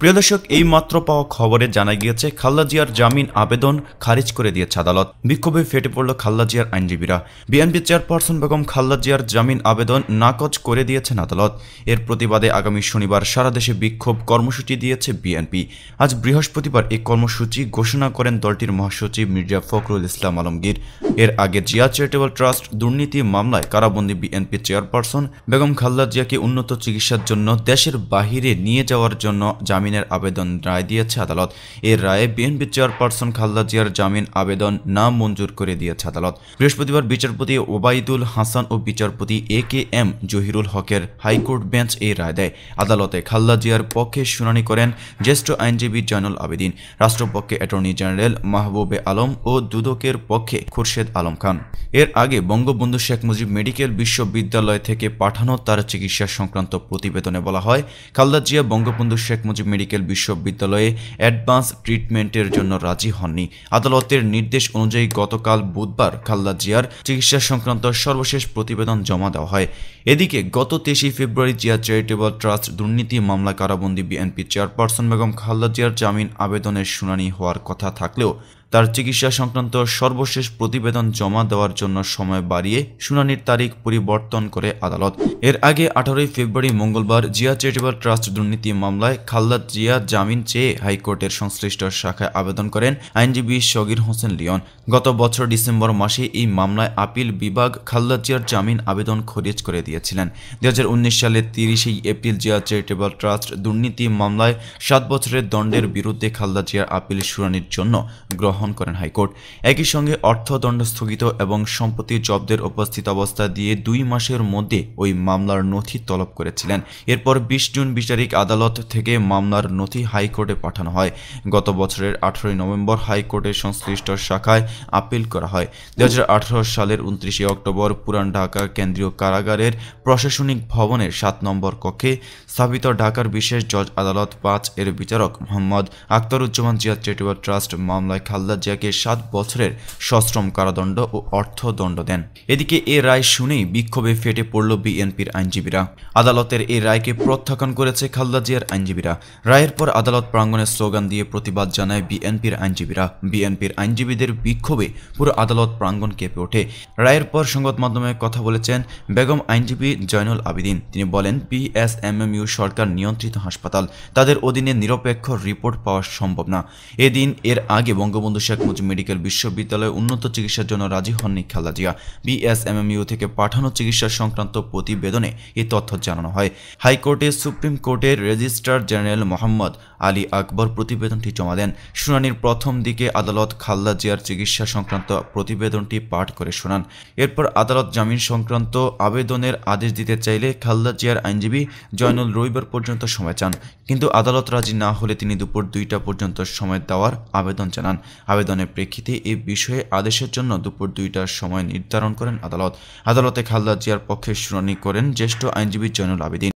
প্রিয় দর্শক এই মাত্র পাওয়া খবরে জানা গিয়েছে খাল্লা জিয়ার জামিন আবেদন খারিজ করে দিয়েছে আদালত বিক্ষোভে ফেটে পড়ল খাল্লা জিয়ার আইনজীবীরা বিএনপি চেয়ারপারসন বেগম খাল্লা জিয়ার জামিন আবেদন নাকচ করে দিয়েছেন আদালত এর প্রতিবাদে আগামী শনিবার সারা দেশে বিক্ষোভ কর্মসূচি দিয়েছে বিএনপি আজ বৃহস্পতিবার এই কর্মসূচি ঘোষণা করেন দলটির মহাসচিব মির্জা ফখরুল ইসলাম আলমগীর এর আগে জিয়া চ্যারিটেবল ট্রাস্ট দুর্নীতি মামলায় কারাবন্দি বিএনপি চেয়ারপারসন বেগম খাল্লা জিয়াকে উন্নত চিকিৎসার জন্য দেশের বাহিরে নিয়ে যাওয়ার জন্য জামিন জামিনের আবেদন রায় দিয়েছে আদালত এর রায়ে বিএনপি চেয়ারপারসন খালদা জিয়ার জামিন আবেদন না মঞ্জুর করে দিয়েছে আদালত বৃহস্পতিবার বিচারপতি ওবায়দুল হাসান ও বিচারপতি এ কে এম জহিরুল হকের হাইকোর্ট বেঞ্চ এই রায় দেয় আদালতে খালদা জিয়ার পক্ষে শুনানি করেন জ্যেষ্ঠ আইনজীবী জয়নুল আবেদিন রাষ্ট্রপক্ষে অ্যাটর্নি জেনারেল মাহবুবে আলম ও দুদকের পক্ষে খুরশেদ আলম খান এর আগে বঙ্গবন্ধু শেখ মুজিব মেডিকেল বিশ্ববিদ্যালয় থেকে পাঠানো তার চিকিৎসা সংক্রান্ত প্রতিবেদনে বলা হয় খালদা জিয়া বঙ্গবন্ধু শেখ মুজিব মেডিকেল বিশ্ববিদ্যালয়ে অ্যাডভান্স ট্রিটমেন্টের জন্য রাজি হননি আদালতের নির্দেশ অনুযায়ী গতকাল বুধবার খাল্লা জিয়ার চিকিৎসা সংক্রান্ত সর্বশেষ প্রতিবেদন জমা দেওয়া হয় এদিকে গত তেইশে ফেব্রুয়ারি জিয়া চ্যারিটেবল ট্রাস্ট দুর্নীতি মামলা কারাবন্দী বিএনপি চেয়ারপারসন বেগম খাল্লা জিয়ার জামিন আবেদনের শুনানি হওয়ার কথা থাকলেও তার চিকিৎসা সংক্রান্ত সর্বশেষ প্রতিবেদন জমা দেওয়ার জন্য সময় বাড়িয়ে শুনানির তারিখ পরিবর্তন করে আদালত এর আগে আঠারোই ফেব্রুয়ারি মঙ্গলবার জিয়া চ্যারিটেবল ট্রাস্ট দুর্নীতি মামলায় খাল্লাদ জিয়া জামিন চেয়ে হাইকোর্টের সংশ্লিষ্ট শাখায় আবেদন করেন আইনজীবী সগির হোসেন লিয়ন গত বছর ডিসেম্বর মাসে এই মামলায় আপিল বিভাগ খাল্লাদ জিয়ার জামিন আবেদন খরিজ করে দিয়েছিলেন দু সালের তিরিশেই এপ্রিল জিয়া চ্যারিটেবল ট্রাস্ট দুর্নীতি মামলায় সাত বছরের দণ্ডের বিরুদ্ধে খাল্লাদ জিয়ার আপিল শুনানির জন্য গ্রহণ গ্রহণ করেন হাইকোর্ট একই সঙ্গে অর্থদণ্ড স্থগিত এবং সম্পত্তি জব্দের উপস্থিত অবস্থা দিয়ে দুই মাসের মধ্যে ওই মামলার নথি তলব করেছিলেন এরপর বিশ জুন বিচারিক আদালত থেকে মামলার নথি হাইকোর্টে পাঠানো হয় গত বছরের আঠারোই নভেম্বর হাইকোর্টের সংশ্লিষ্ট শাখায় আপিল করা হয় দু সালের উনত্রিশে অক্টোবর পুরান ঢাকা কেন্দ্রীয় কারাগারের প্রশাসনিক ভবনের সাত নম্বর কক্ষে স্থাপিত ঢাকার বিশেষ জজ আদালত পাঁচ এর বিচারক মোহাম্মদ আক্তারুজ্জামান জিয়া চেটুয়া ট্রাস্ট মামলায় খাল মোল্লা জিয়াকে সাত বছরের সশ্রম কারাদণ্ড ও অর্থ দণ্ড দেন এদিকে এ রায় শুনেই বিক্ষোভে ফেটে পড়ল বিএনপির আইনজীবীরা আদালতের এই রায়কে প্রত্যাখ্যান করেছে খালদা জিয়ার আইনজীবীরা রায়ের পর আদালত প্রাঙ্গণে স্লোগান দিয়ে প্রতিবাদ জানায় বিএনপির আইনজীবীরা বিএনপির আইনজীবীদের বিক্ষোভে পুরো আদালত প্রাঙ্গণ কেঁপে ওঠে রায়ের পর সংবাদ মাধ্যমে কথা বলেছেন বেগম আইনজীবী জয়নুল আবিদিন তিনি বলেন পিএসএমএমইউ সরকার নিয়ন্ত্রিত হাসপাতাল তাদের অধীনে নিরপেক্ষ রিপোর্ট পাওয়া সম্ভব না এদিন এর আগে বঙ্গবন্ধু বন্ধু শেখ মুজিব মেডিকেল বিশ্ববিদ্যালয়ে উন্নত চিকিৎসার জন্য রাজি হননি খালদা জিয়া বিএসএমএমইউ থেকে পাঠানো চিকিৎসা সংক্রান্ত প্রতিবেদনে এ তথ্য জানানো হয় হাইকোর্টে সুপ্রিম কোর্টের রেজিস্ট্রার জেনারেল মোহাম্মদ আলী আকবর প্রতিবেদনটি জমা দেন শুনানির প্রথম দিকে আদালত খাল্লা জিয়ার চিকিৎসা সংক্রান্ত প্রতিবেদনটি পাঠ করে শোনান এরপর আদালত জামিন সংক্রান্ত আবেদনের আদেশ দিতে চাইলে খাল্লা জিয়ার আইনজীবী জয়নুল রবিবার পর্যন্ত সময় চান কিন্তু আদালত রাজি না হলে তিনি দুপুর দুইটা পর্যন্ত সময় দেওয়ার আবেদন জানান আবেদনের প্রেক্ষিতে এ বিষয়ে আদেশের জন্য দুপুর দুইটার সময় নির্ধারণ করেন আদালত আদালতে খাল্লা জিয়ার পক্ষে শুনানি করেন জ্যেষ্ঠ আইনজীবী জয়নুল আবেদিন